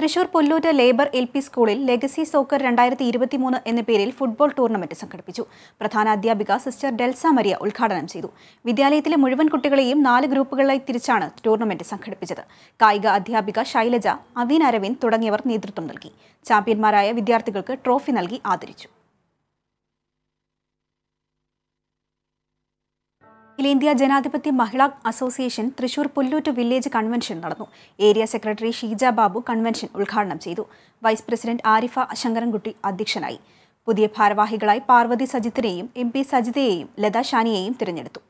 Thrissur Pulloot labour L P സ്കൂളിൽ legacy soccer രണ്ടായിരത്തി മൂന്ന് എന്ന പേരിൽ ഫുട്ബോൾ ടൂർണമെന്റ് സംഘടിപ്പിച്ചു പ്രധാന അധ്യാപിക സിസ്റ്റർ ഡെൽസ മരിയ ഉദ്ഘാടനം ചെയ്തു വിദ്യാലയത്തിലെ മുഴുവൻ കുട്ടികളെയും നാല് ഗ്രൂപ്പുകളായി തിരിച്ചാണ് ടൂർണമെന്റ് സംഘടിപ്പിച്ചത് കായിക അധ്യാപിക ശൈലജ അവീൻ അരവിന്ദ് തുടങ്ങിയവർ നേതൃത്വം നൽകി ചാമ്പ്യന്മാരായ വിദ്യാർത്ഥികൾക്ക് ട്രോഫി നൽകി ആദരിച്ചു അഖിലേന്ത്യാ ജനാധിപത്യ മഹിളാ association Thrissur Pulloot village convention നടന്നു area secretary Sheeja Babu convention ഉദ്ഘാടനം ചെയ്തു വൈസ് പ്രസിഡന്റ് ആരിഫ ശങ്കരൻകുട്ടി അധ്യക്ഷനായി പുതിയ ഭാരവാഹികളായി പാർവതി സജിത്തിനെയും എം പി സജിതയെയും ലതാ ഷാനിയെയും തിരഞ്ഞെടുത്തു